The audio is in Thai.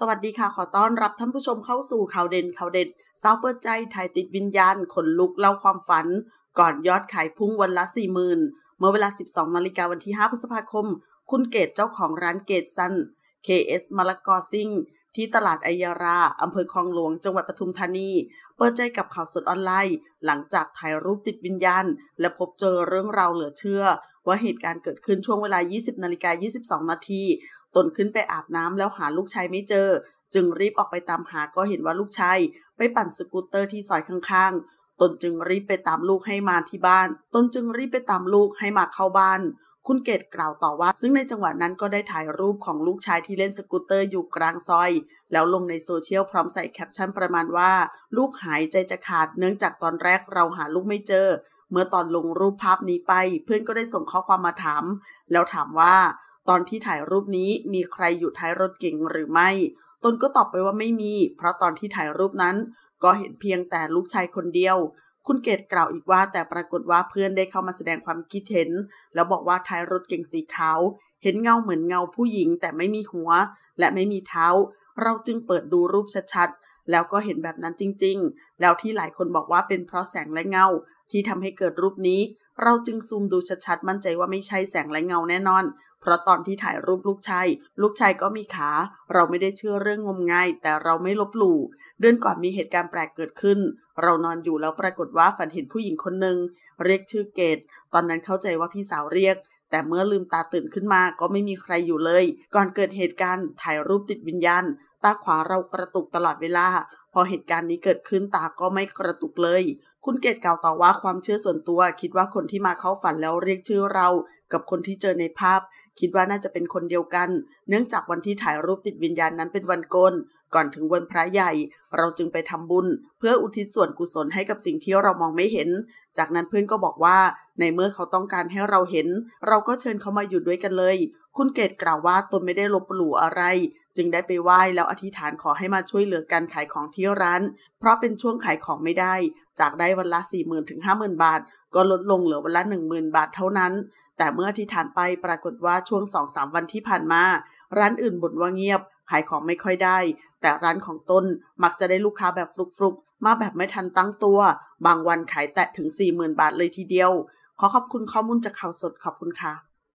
สวัสดีค่ะ ขอต้อนรับท่านผู้ชมเข้าสู่ข่าวเด่นข่าวเด็ดสาวเปิดใจถ่ายติดวิญญาณ ขนลุกเล่าความฝัน ก่อนยอดขายพุ่งวันละ4ี่หมื่นเมื่อเวลา 12นาฬิกาวันที่5พฤษภาคม คุณเกตเจ้าของร้านเกตซัน KS มาละกอซิงที่ตลาดไอยารา อำเภอคลองหลวงจังหวัดปทุมธานี เปิดใจกับข่าวสดออนไลน์ หลังจากถ่ายรูปติดวิญญาณ และพบเจอเรื่องราวเหลือเชื่อ ว่าเหตุการณ์เกิดขึ้นช่วงเวลา 20นาฬิกา22นาทีตนขึ้นไปอาบน้ำแล้วหาลูกชายไม่เจอ จึงรีบออกไปตามหาก็เห็นว่าลูกชายไปปั่นสกูตเตอร์ ที่ซอยข้าง ๆ ตนจึงรีบไปตามลูกให้มาที่บ้าน ตนจึงรีบไปตามลูกให้มาเข้าบ้าน คุณเกตกล่าวต่อว่า ซึ่งในจังหวะนั้นก็ได้ถ่ายรูปของลูกชายที่เล่นสกูตเตอร์ อยู่กลางซอย แล้วลงในโซเชียลพร้อมใส่แคปชั่นประมาณว่าลูกหายใจจะขาดเนื่องจากตอนแรกเราหาลูกไม่เจอ เมื่อตอนลงรูปภาพนี้ไป เพื่อนก็ได้ส่งข้อความมาถามแล้วถามว่าตอนที่ถ่ายรูปนี้มีใครอยู่ท้ายรถเก๋งหรือไม่ ตนก็ตอบไปว่าไม่มี เพราะตอนที่ถ่ายรูปนั้น ก็เห็นเพียงแต่ลูกชายคนเดียว คุณเกตกล่าวอีกว่าแต่ปรากฏว่าเพื่อนได้เข้ามาแสดงความคิดเห็น แล้วบอกว่าท้ายรถเก๋งสีขาว เห็นเงาเหมือนเงาผู้หญิงแต่ไม่มีหัวและไม่มีเท้า เราจึงเปิดดูรูปชัดๆแล้วก็เห็นแบบนั้นจริงๆ แล้วที่หลายคนบอกว่าเป็นเพราะแสงและเงาที่ทำให้เกิดรูปนี้ เราจึงซูมดูชัดๆมั่นใจว่าไม่ใช่แสงและเงาแน่นอนพราะตอนที่ถ่ายรูปลูกชายลูกชายก็มีขา เราไม่ได้เชื่อเรื่องงมงาย แต่เราไม่ลบหลู่ เดือนก่อนมีเหตุการณ์แปลกเกิดขึ้น เรานอนอยู่แล้วปรากฏว่าฝันเห็นผู้หญิงคนหนึ่งเรียกชื่อเกตตอนนั้นเข้าใจว่าพี่สาวเรียก แต่เมื่อลืมตาตื่นขึ้นมา ก็ไม่มีใครอยู่เลย ก่อนเกิดเหตุการณ์ ถ่ายรูปติดวิญญาณ ตาขวาเรากระตุกตลอดเวลา พอเหตุการณ์นี้เกิดขึ้น ตาก็ไม่กระตุกเลย คุณเกตกล่าวต่อว่าความเชื่อส่วนตัว คิดว่าคนที่มาเข้าฝันแล้วเรียกชื่อเรา กับคนที่เจอในภาพคิดว่าน่าจะเป็นคนเดียวกัน เนื่องจากวันที่ถ่ายรูปติดวิญญาณนั้นเป็นวันโกนก่อนถึงวันพระใหญ่ เราจึงไปทำบุญ เพื่ออุทิศส่วนกุศลให้กับสิ่งที่เรามองไม่เห็น จากนั้นเพื่อนก็บอกว่าในเมื่อเขาต้องการให้เราเห็น เราก็เชิญเขามาอยู่ด้วยกันเลย คุณเกตกล่าวว่าตนไม่ได้ลบหลู่อะไร จึงได้ไปไหว้แล้วอธิษฐานขอให้มาช่วยเหลือการขายของที่ร้าน เพราะเป็นช่วงขายของไม่ได้ จากได้วันละ 4 0 0 0 0ถึงห้าหมบาทก็ลดลงเหลือวันละ 10,000 บาทเท่านั้น แต่เมื่อที่ฐานไปปรากฏว่าช่วง 2-3 วันที่ผ่านมา ร้านอื่นบ่นว่าเงียบ ขายของไม่ค่อยได้ แต่ร้านของต้น มักจะได้ลูกค้าแบบฟลุกๆ มาแบบไม่ทันตั้งตัว บางวันขายแตะถึง 40,000 บาทเลยทีเดียว ขอขอบคุณข้อมูลจากข่าวสดขอบคุณค่ะ